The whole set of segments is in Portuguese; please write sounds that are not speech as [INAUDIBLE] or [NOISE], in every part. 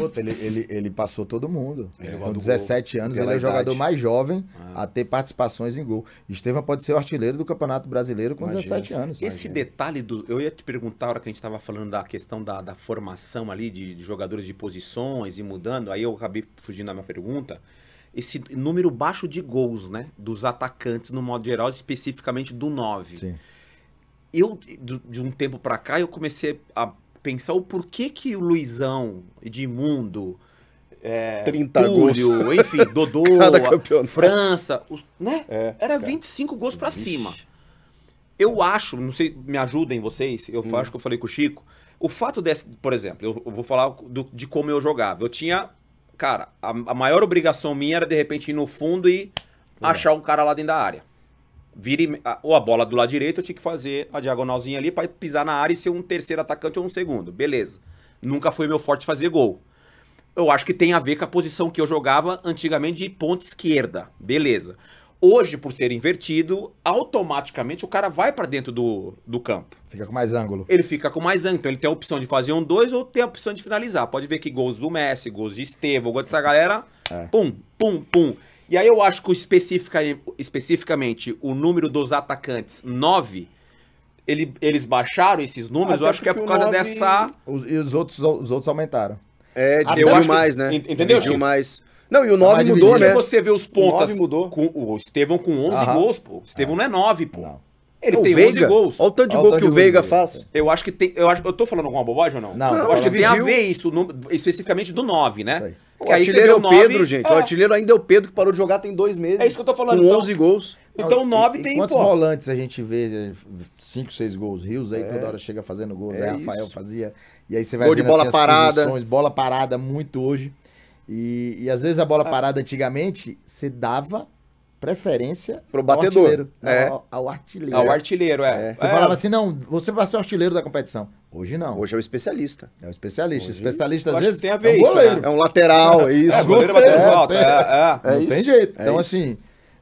outra, ele, ele, ele passou todo mundo. É, com 17 anos, ele é o jogador mais jovem ah. a ter participações em gol. Estevam pode ser o artilheiro do Campeonato Brasileiro com Imagina. 17 anos. Esse Imagina. detalhe do. Eu ia te perguntar a hora que a gente estava falando da questão da, da formação ali, de, de jogadores de posições e mudando, aí eu acabei fugindo da minha pergunta esse número baixo de gols, né? Dos atacantes, no modo geral, especificamente do 9. Sim. Eu, de um tempo para cá, eu comecei a pensar o porquê que o Luizão, Edmundo, é, 30 Túlio, gols. enfim, [LAUGHS] Dodô, França, os, né? É, Era é. cara. 25 gols para cima. Eu acho, não sei, me ajudem vocês, eu hum. acho que eu falei com o Chico, o fato desse, por exemplo, eu, vou falar do, de como eu jogava. Eu tinha, cara, a, a, maior obrigação minha era de repente ir no fundo e hum. achar um cara lá dentro da área vire ou a bola do lado direito, eu tinha que fazer a diagonalzinha ali para pisar na área e ser um terceiro atacante ou um segundo. Beleza. Nunca foi meu forte fazer gol. Eu acho que tem a ver com a posição que eu jogava antigamente de ponta esquerda. Beleza. Hoje, por ser invertido, automaticamente o cara vai para dentro do, do campo. Fica com mais ângulo. Ele fica com mais ângulo. Então ele tem a opção de fazer um dois ou tem a opção de finalizar. Pode ver que gols do Messi, gols de Estevão, gols dessa é. galera. É. Pum, pum, pum. E aí eu acho que especifica, especificamente o número dos atacantes 9, ele, eles baixaram esses números, Até eu acho que é por causa 9... dessa. Os, e os outros, os outros aumentaram. É, dividiu mais, que, né? Entendeu? Dividiu mais. Não, e o 9 tá mudou, dividido. né? você vê os pontas. O 9 mudou. Com, o Estevão com 11 Aham. gols, pô. O Estevão ah. não é 9, pô. Não. Ele o tem Veiga? 11 gols. Olha o tanto de gol que o Veiga faz. Eu acho que tem. Eu, acho, eu tô falando alguma bobagem ou não? Não, não eu acho que tem a ver isso, no, especificamente do 9, né? Isso aí. O artilheiro é o Pedro, gente. É. O artilheiro ainda é o Pedro que parou de jogar tem dois meses. É isso que eu tô falando. Com então, 11 gols. Então 9 tem, quantos pô. Quantos volantes a gente vê? 5, eh, 6 gols. Rios aí é. toda hora chega fazendo gols. É aí Rafael isso. fazia. E aí você vai Gol vendo, de bola assim, parada. bola parada muito hoje. E, e às vezes a bola ah. parada antigamente, você dava preferência pro batedor. Ao artilheiro, é. ao, ao artilheiro. Ao artilheiro, é. é. Você é. falava assim, não, você vai ser o artilheiro da competição. Hoje não. Hoje é o especialista. É o especialista. Hoje, especialista, às vezes, tem a ver é um goleiro. Isso, né? É um lateral, é isso. É, goleiro batendo É, é, é, não é isso. tem jeito. É então, assim,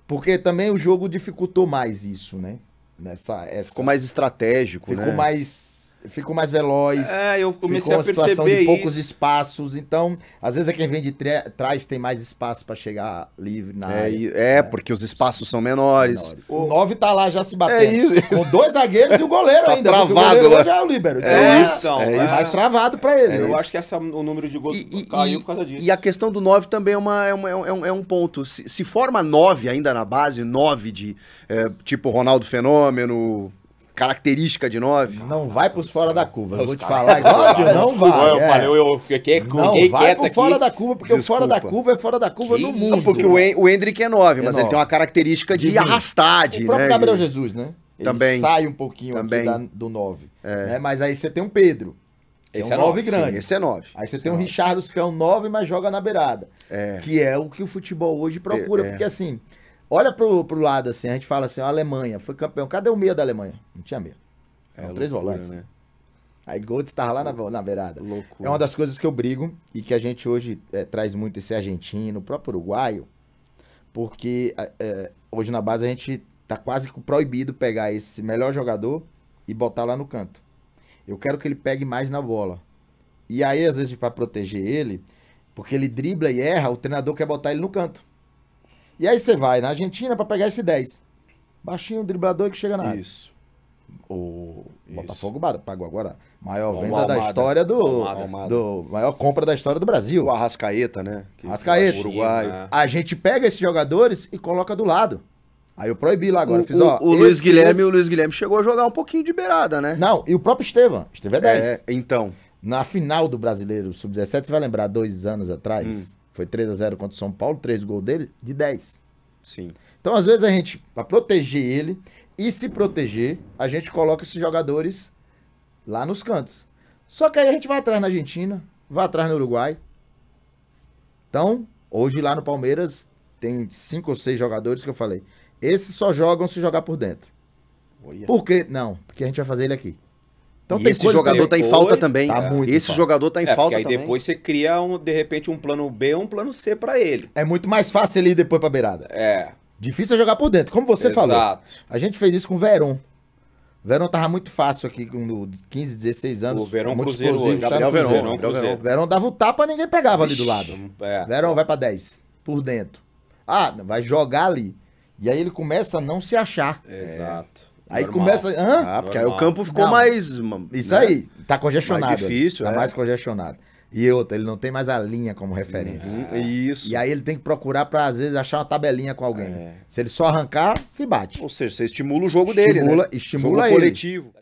porque também o jogo dificultou mais isso, né? Nessa, essa... Ficou mais estratégico, Ficou né? mais ficou mais veloz. É, eu comecei ficou uma a situação de poucos espaços. Então, às vezes é quem vem de trás tem mais espaço para chegar livre na é, área. É, é, porque os espaços são menores. menores. O 9 tá lá já se é batendo. É isso. Com dois zagueiros e o goleiro tá ainda. Travado, o goleiro já é o líbero. É então, é, isso. Então, é, é isso. Mais travado para ele. É eu isso. acho que é o número de gols e, caiu por causa disso. E a questão do 9 também é, uma, é, uma, é, um, é um ponto. Se, se forma 9 ainda na base, 9 de tipo Ronaldo Fenômeno, característica de 9? Não vai pros fora da curva. Eu vou te falar igual, é Não vai. Eu, fiquei é. falei, eu, fiquei, não vai quieto pro fora da curva, porque o fora da curva é fora da curva no mundo. Não, porque o, o Hendrick é 9, mas é ele tem uma característica de, arrastar, de, O próprio né, Gabriel Jesus, né? Ele também. sai um pouquinho também. Da, do 9. É. Né? Mas aí você tem um Pedro. Esse é um 9 é grande. Sim, esse é 9. Aí você tem é um Richardos que é um 9, mas joga na beirada. É. Que é o que o futebol hoje procura. Porque assim, olha pro, pro lado assim, a gente fala assim, a Alemanha foi campeão. Cadê o meia da Alemanha? tinha medo. É, Eram três loucura, volantes. Né? Aí Gold estava lá na, na beirada. Loucura. É uma das coisas que eu brigo e que a gente hoje é, traz muito esse argentino, o próprio uruguaio, porque é, hoje na base a gente tá quase proibido pegar esse melhor jogador e botar lá no canto. Eu quero que ele pegue mais na bola. E aí, às vezes, para proteger ele, porque ele dribla e erra, o treinador quer botar ele no canto. E aí você vai na Argentina para pegar esse 10. Baixinho, driblador que chega na área. Isso. O Isso. Botafogo pagou agora maior Bom, venda da história do, Almada. do. Maior compra da história do Brasil. O Arrascaeta, né? Que Arrascaeta. Uruguai. Né? A gente pega esses jogadores e coloca do lado. Aí eu proibi lá agora. O, fiz, ó, o, o esse, Luiz Guilherme, esse... o Luiz Guilherme chegou a jogar um pouquinho de beirada, né? Não, e o próprio Estevam. Estevam é 10. É, então. Na final do Brasileiro Sub-17, você vai lembrar, dois anos atrás, hum. foi 3 a 0 contra o São Paulo, três gols dele, de 10. Sim. Então, às vezes, a gente, para proteger ele, e se proteger, a gente coloca esses jogadores lá nos cantos. Só que aí a gente vai atrás na Argentina, vai atrás no Uruguai. Então, hoje lá no Palmeiras tem cinco ou seis jogadores que eu falei. Esses só jogam se jogar por dentro. Olha. Por quê? Não, porque a gente vai fazer ele aqui. Então esse jogador está em falta também. Tá esse falta. jogador está em é, falta aí também. depois você cria um, de repente um plano B ou um plano C para ele. É muito mais fácil ele ir depois para beirada. É. Difícil é jogar por dentro, como você Exato. falou. A gente fez isso com o Verón. O Verón tava muito fácil aqui, com 15, 16 anos. O Verão muito Cruzeiro, explosivo. Gabriel Verón. dava o tapa, ninguém pegava ali do lado. É. Verón vai para 10, por dentro. Ah, vai jogar ali. E aí ele começa a não se achar. Exato. É. Aí Normal. começa. Hã? Ah, porque Normal. aí o campo ficou não. mais. Isso né? aí. Tá congestionado. Mais difícil, Tá é. mais congestionado. E outra, ele não tem mais a linha como referência. Uhum, é isso. E aí ele tem que procurar para às vezes, achar uma tabelinha com alguém. É. Se ele só arrancar, se bate. Ou seja, você estimula o jogo estimula, dele, né? Estimula ele. coletivo.